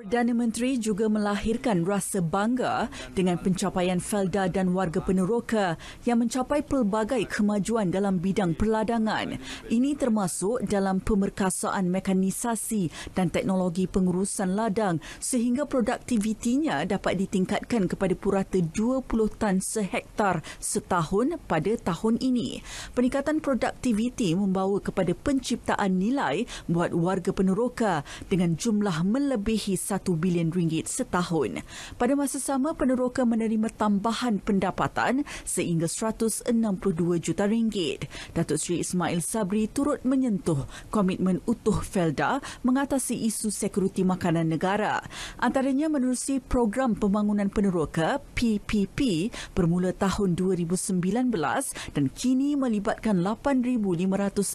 Perdana Menteri juga melahirkan rasa bangga dengan pencapaian Felda dan warga peneroka yang mencapai pelbagai kemajuan dalam bidang perladangan. Ini termasuk dalam pemerkasaan mekanisasi dan teknologi pengurusan ladang sehingga produktivitinya dapat ditingkatkan kepada purata 20 tan sehektar setahun pada tahun ini. Peningkatan produktiviti membawa kepada penciptaan nilai buat warga peneroka dengan jumlah melebihi 1 bilion ringgit setahun. Pada masa sama, peneroka menerima tambahan pendapatan sehingga 162 juta ringgit. Datuk Sri Ismail Sabri turut menyentuh komitmen utuh Felda mengatasi isu sekuriti makanan negara. Antaranya menerusi program pembangunan peneroka PPP bermula tahun 2019 dan kini melibatkan 8,542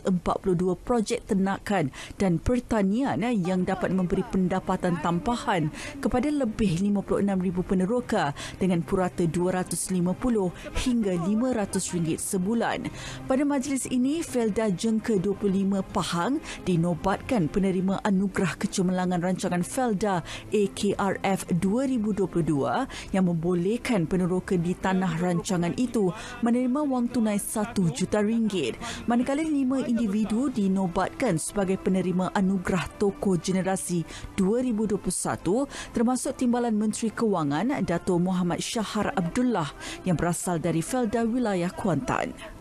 projek ternakan dan pertanian yang dapat memberi pendapatan tambahan tambahan kepada lebih 56,000 peneroka dengan purata 250 hingga 500 ringgit sebulan. Pada majlis ini, Felda Jengke 25 Pahang dinobatkan penerima anugerah kecemerlangan rancangan Felda AKRF 2022 yang membolehkan peneroka di tanah rancangan itu menerima wang tunai RM1 juta. Ringgit, manakala lima individu dinobatkan sebagai penerima anugerah Toko Generasi 2021 termasuk timbalan Menteri Kewangan Dato' Muhammad Syahar Abdullah yang berasal dari Felda Wilayah Kuantan.